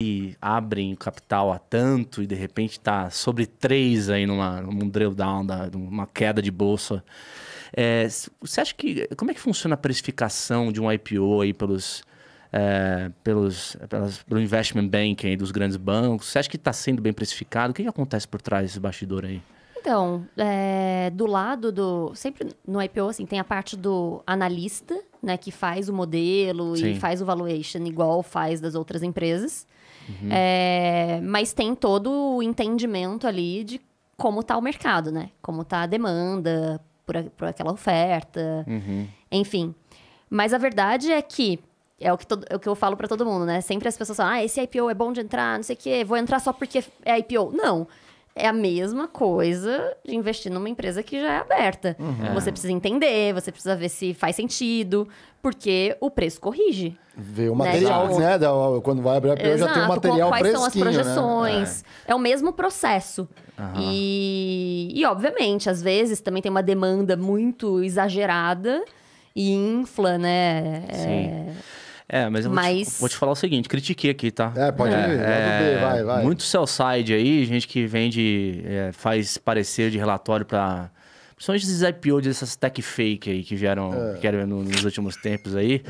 que abrem o capital a tanto e de repente está sobre três aí numa, num drill down, da, numa queda de bolsa. É, você acha que. Como é que funciona a precificação de um IPO aí pelos. É, pelos, pelas, pelo investment banking dos grandes bancos? Você acha que está sendo bem precificado? O que, que acontece por trás desse bastidor aí? Então, é, do lado do. Sempre no IPO, assim, tem a parte do analista, né, que faz o modelo Sim. e faz o valuation igual faz das outras empresas. Uhum. É, mas tem todo o entendimento ali de como está o mercado, né? Como está a demanda por, a, por aquela oferta, uhum. enfim. Mas a verdade é que é o que, todo, é o que eu falo para todo mundo, né? Sempre as pessoas falam, ah, esse IPO é bom de entrar, não sei o quê, vou entrar só porque é IPO. Não é a mesma coisa de investir numa empresa que já é aberta. Uhum. Você é. precisa entender, você precisa ver se faz sentido, porque o preço corrige. Ver o né? material, né? né? Quando vai abrir a empresa, já tem o material Quais são as né? projeções. Né? É. é. o mesmo processo. Uhum. E, e, obviamente, às vezes também tem uma demanda muito exagerada e infla, né? É, Sim. É... É, mas eu vou, Te, vou, te, falar o seguinte, critiquei aqui, tá? É, pode é, ir, é, B, vai, vai. Muito sell side aí, gente que vende, é, faz parecer de relatório para Principalmente esses IPOs dessas tech fake aí que vieram, é. que vieram nos últimos tempos aí.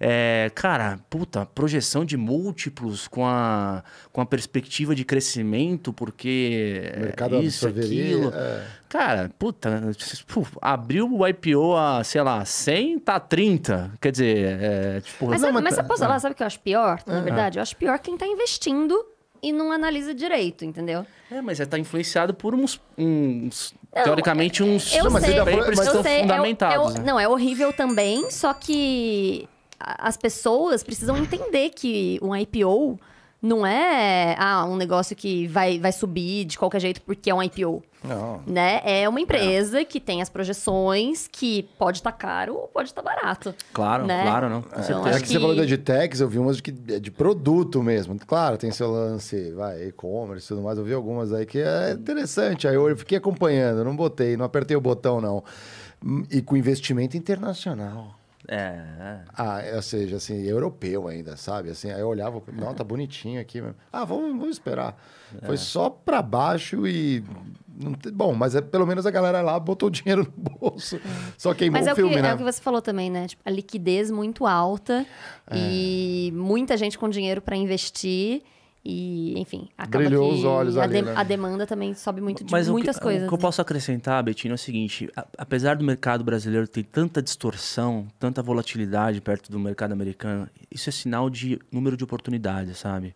É, cara, puta, projeção de múltiplos com a, com a perspectiva de crescimento, porque o mercado é isso, aquilo. É. Cara, puta, puf, abriu o IPO a, sei lá, 100, tá 30. Quer dizer, é, tipo... Mas, não, mas, mas tá, você tá, posso é. falar, sabe o que eu acho pior, na é. verdade? Eu acho pior quem tá investindo e não analisa direito, entendeu? É, mas está tá influenciado por uns, uns não, teoricamente uns eu mas sei, papers que sei, fundamentados. É, é, Não, é horrível também, só que as pessoas precisam entender que um IPO não é ah, um negócio que vai, vai subir de qualquer jeito porque é um IPO. Não. Né? É uma empresa é. que tem as projeções que pode estar tá caro ou pode estar tá barato. Claro, né? claro, não. Com então, é que, que você falou da techs, eu vi umas de, é de produto mesmo. Claro, tem seu lance, vai, e-commerce e tudo mais. Eu vi algumas aí que é interessante. Aí eu fiquei acompanhando, não botei, não apertei o botão, não. E com investimento internacional. É. Ah, é, ou seja, assim, europeu ainda, sabe? Assim, aí eu olhava, não, tá bonitinho aqui mesmo. Ah, vamos, vamos esperar. É. Foi só pra baixo e. Te... Bom, mas é, pelo menos a galera lá botou dinheiro no bolso. Só queimou mas é o filme, que, né? É o que você falou também, né? Tipo, a liquidez muito alta é. e muita gente com dinheiro para investir. E, enfim, acaba Brilhou os olhos a, ali, de, né? a demanda também sobe muito de Mas muitas que, coisas. O que eu né? posso acrescentar, Betinho, é o seguinte: a, apesar do mercado brasileiro ter tanta distorção, tanta volatilidade perto do mercado americano, isso é sinal de número de oportunidades, sabe?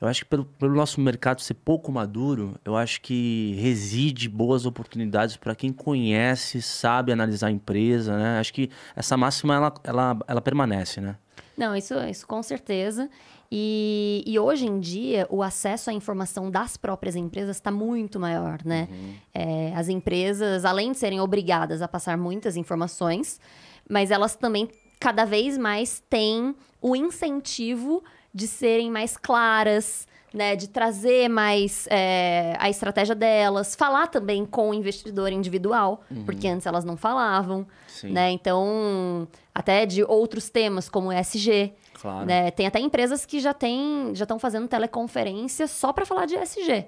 Eu acho que pelo, pelo nosso mercado ser pouco maduro, eu acho que reside boas oportunidades para quem conhece, sabe analisar a empresa, né? Acho que essa máxima ela, ela, ela permanece, né? Não, isso, isso com certeza. E, e, hoje em dia, o acesso à informação das próprias empresas está muito maior, né? Uhum. É, as empresas, além de serem obrigadas a passar muitas informações, mas elas também, cada vez mais, têm o incentivo de serem mais claras, né, de trazer mais é, a estratégia delas, falar também com o investidor individual, uhum. porque antes elas não falavam, Sim. né? Então, até de outros temas como SG. Claro. Né? Tem até empresas que já têm, já estão fazendo teleconferência só para falar de SG.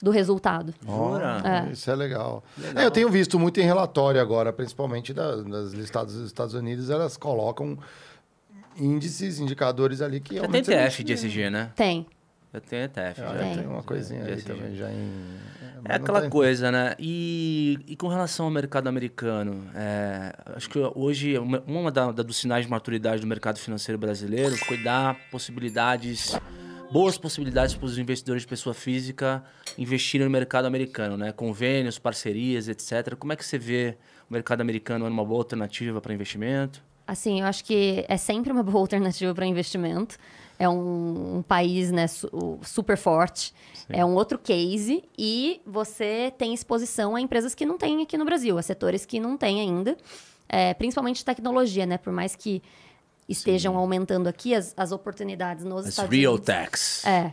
Do resultado. Ora, é. Isso é legal. legal. É, eu tenho visto muito em relatório agora, principalmente das, das listadas dos Estados Unidos, elas colocam índices, indicadores ali que... Tem teste de SG, né? Tem. Eu tenho ETF. Ah, já tem. uma coisinha já, aí também, já em... É, é aquela tem... Tá coisa, né? E, e com relação ao mercado americano, é, acho que hoje uma, uma da, da, dos sinais de maturidade do mercado financeiro brasileiro foi dar possibilidades, boas possibilidades para os investidores de pessoa física investirem no mercado americano, né? Convênios, parcerias, etc. Como é que você vê o mercado americano é uma boa alternativa para investimento? assim, eu acho que é sempre uma boa alternativa para investimento. É um, um, país né, super forte, Sim. é um outro case e você tem exposição a empresas que não tem aqui no Brasil, a setores que não tem ainda, é, principalmente tecnologia, né? Por mais que estejam Sim. aumentando aqui as, as oportunidades nos as Estados real Unidos. real tax. É.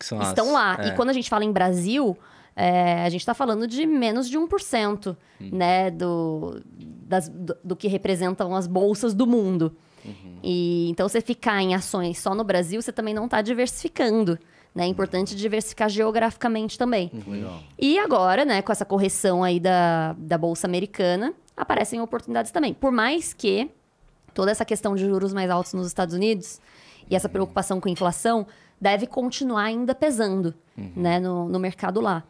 Estão as... lá. É. E quando a gente fala em Brasil, é, a gente está falando de menos de 1% uhum. né, do, das, do, do, que representam as bolsas do mundo. Uhum. E, então, você ficar em ações só no Brasil, você também não está diversificando. Né? É importante uhum. diversificar geograficamente também. Uhum. E agora, né, com essa correção aí da, da Bolsa Americana, aparecem oportunidades também. Por mais que toda essa questão de juros mais altos nos Estados Unidos e essa uhum. preocupação com inflação deve continuar ainda pesando uhum. né, no, no mercado lá.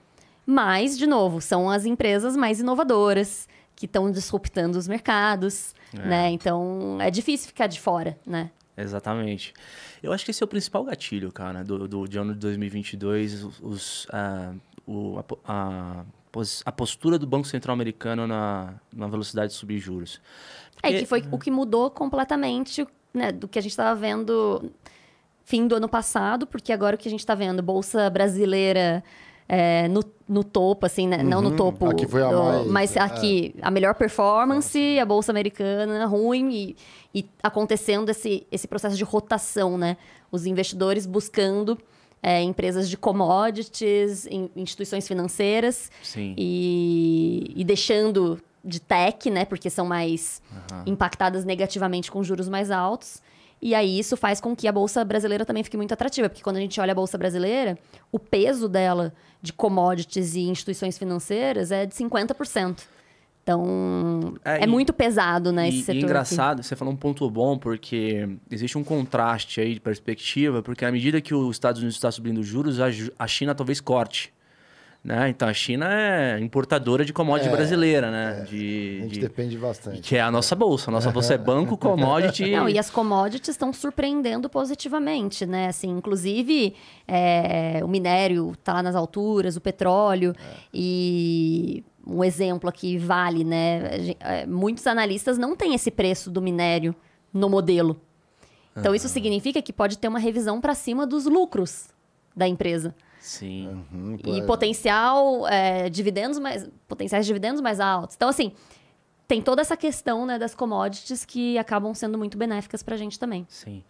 Mas, de novo, são as empresas mais inovadoras, que estão disruptando os mercados, é. né? Então, é difícil ficar de fora, né? Exatamente. Eu acho que esse é o principal gatilho, cara, do, do de ano de 2022, os, a, o, a, a, postura do Banco Central Americano na, na velocidade de subir juros. É, porque... É, que foi é. o que mudou completamente né, do que a gente estava vendo fim do ano passado, porque agora o que a gente está vendo, Bolsa Brasileira é, no, no topo, assim, né? Uhum, não no uhum. topo. Aqui foi a do, mais, Mas é. aqui, é. a melhor performance, a Bolsa Americana ruim e, e, acontecendo esse, esse processo de rotação, né? Os investidores buscando é, empresas de commodities, in, instituições financeiras e, e, deixando de tech, né? Porque são mais uhum. impactadas negativamente com juros mais altos. E aí isso faz com que a bolsa brasileira também fique muito atrativa, porque quando a gente olha a bolsa brasileira, o peso dela de commodities e instituições financeiras é de 50%. Então, é, é e, muito pesado, né, esse e, setor. E engraçado, aqui. você falou um ponto bom, porque existe um contraste aí de perspectiva, porque à medida que os Estados Unidos está subindo os juros, a, a China talvez corte. Né? Então a China é importadora de commodity é, brasileira, né? É. De, a gente de... depende bastante. Que é a nossa bolsa. A nossa bolsa é banco, commodity. Não, e as commodities estão surpreendendo positivamente, né? Assim, inclusive é, o minério está lá nas alturas, o petróleo é. e um exemplo aqui vale, né? É, muitos analistas não têm esse preço do minério no modelo. Então uhum. isso ah. significa que pode ter uma revisão para cima dos lucros da empresa. Sim. Uhum, e potencial é, dividendos mais, potenciais dividendos mais altos. Então, assim, tem toda essa questão né, das commodities que acabam sendo muito benéficas para a gente também. Sim.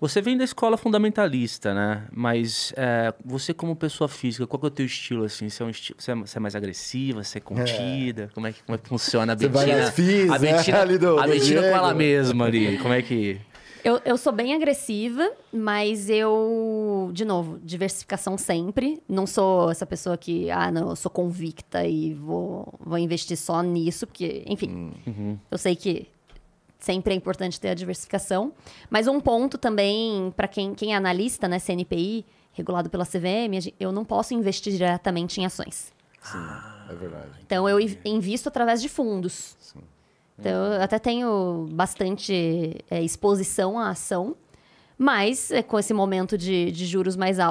Você vem da escola fundamentalista, né? Mas é, você como pessoa física, qual é o teu estilo, assim? Você é, um você é, você é mais agressiva? Você é, é contida? Como, é que, como é que funciona a Betina? Você vai a Betina, ali do, a Betina com ela mesma ali. Como é que... Eu, eu sou bem agressiva, mas eu, de novo, diversificação sempre. Não sou essa pessoa que, ah, não, eu sou convicta e vou, vou investir só nisso, porque, enfim, hum. uhum. eu sei que sempre é importante ter a diversificação. Mas um ponto também, para quem, quem é analista, né, CNPI, regulado pela CVM, eu não posso investir diretamente em ações. Sim, é verdade. Então eu invisto através de fundos. Sim. Então, eu até tenho bastante é, exposição à ação, mas é, com esse momento de, de juros mais altos.